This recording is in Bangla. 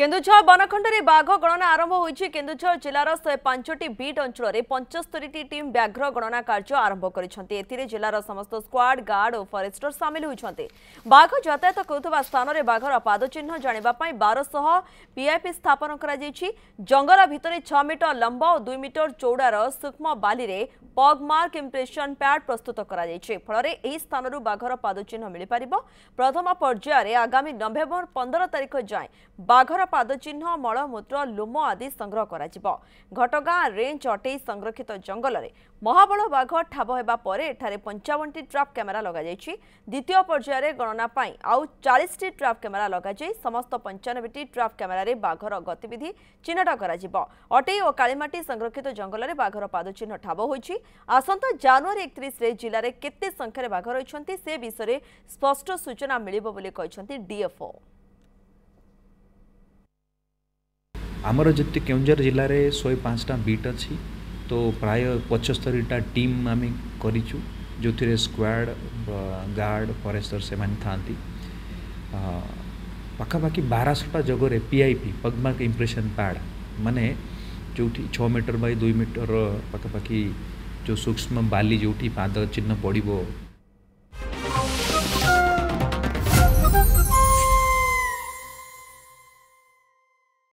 কেন্দুঝর বনখণ্ডে বাঘ গণনা আরম্ভ হয়েছে কেন্দুঝর জেলার শহে পাঁচটি বিট অঞ্চলের পঞ্চস্তরীটি টিম ব্যাঘ্র গণনা কার্য আরম্ভ করেছেন এতে জেলার সমস্ত স্কোয়াড গার্ড ও ফরেস্টর সামিল হয়েছেন বাঘ যাতায়াত করুবা স্থানরে বাঘর পাদচিহ্ন জাঁয়া বারশহ পিআইপি স্থাপন করা জঙ্গল ভিতরে ছ মিটর লম্ব ও দুই মিটর চৌড়ার সূক্ষ্ম বালিরে পগমার্ক ইম্প্রেসন প্যাড প্রস্তুত করা ফলরে এই স্থানর বাঘর পাদচিহ্ন মিপার প্রথম পর্যায়ে আগামী নভেম্বর পনেরো তারিখ যায় বাঘর ପାଦଚିହ୍ନ ମଳମୂତ୍ର ଲୁମ ଆଦି ସଂଗ୍ରହ କରାଯିବ ଘଟଗାଁ ରେଞ୍ଜ ଅଟେଇ ସଂରକ୍ଷିତ ଜଙ୍ଗଲରେ ମହାବଳ ବାଘ ଠାବ ହେବା ପରେ ଏଠାରେ ପଞ୍ଚାବନଟି ଟ୍ରାପ୍ କ୍ୟାମେରା ଲଗାଯାଇଛି ଦ୍ୱିତୀୟ ପର୍ଯ୍ୟାୟରେ ଗଣନା ପାଇଁ ଆଉ ଚାଳିଶଟି ଟ୍ରାପ୍ କ୍ୟାମେରା ଲଗାଯାଇ ସମସ୍ତ ପଞ୍ଚାନବେଟି ଟ୍ରାପ୍ କ୍ୟାମେରାରେ ବାଘର ଗତିବିଧି ଚିହ୍ନଟ କରାଯିବ ଅଟେଇ ଓ କାଳିମାଟି ସଂରକ୍ଷିତ ଜଙ୍ଗଲରେ ବାଘର ପାଦଚିହ୍ନ ଠାବ ହୋଇଛି ଆସନ୍ତା ଜାନୁଆରୀ ଏକତିରିଶରେ ଜିଲ୍ଲାରେ କେତେ ସଂଖ୍ୟାରେ ବାଘ ରହିଛନ୍ତି ସେ ବିଷୟରେ ସ୍ପଷ୍ଟ ସୂଚନା ମିଳିବ ବୋଲି କହିଛନ୍ତି ଡିଏଫ୍ଓ ଆମର ଯେତେ କେଉଁଝର ଜିଲ୍ଲାରେ ଶହେ ପାଞ୍ଚଟା ବିଟ୍ ଅଛି ତ ପ୍ରାୟ ପଞ୍ଚସ୍ତରୀଟା ଟିମ୍ ଆମେ କରିଛୁ ଯେଉଁଥିରେ ସ୍କ୍ୱାର୍ଡ଼ ଗାର୍ଡ଼ ଫରେଷ୍ଟର ସେମାନେ ଥାଆନ୍ତି ପାଖାପାଖି ବାରଶହଟା ଯୋଗରେ ପିଆଇପି ପଗମାର୍କ ଇମ୍ପ୍ରେସନ୍ ପ୍ୟାଡ଼ ମାନେ ଯେଉଁଠି ଛଅ ମିଟର ବାଇ ଦୁଇ ମିଟର ପାଖାପାଖି ଯେଉଁ ସୂକ୍ଷ୍ମ ବାଲି ଯେଉଁଠି ପାଦ ଚିହ୍ନ ପଡ଼ିବ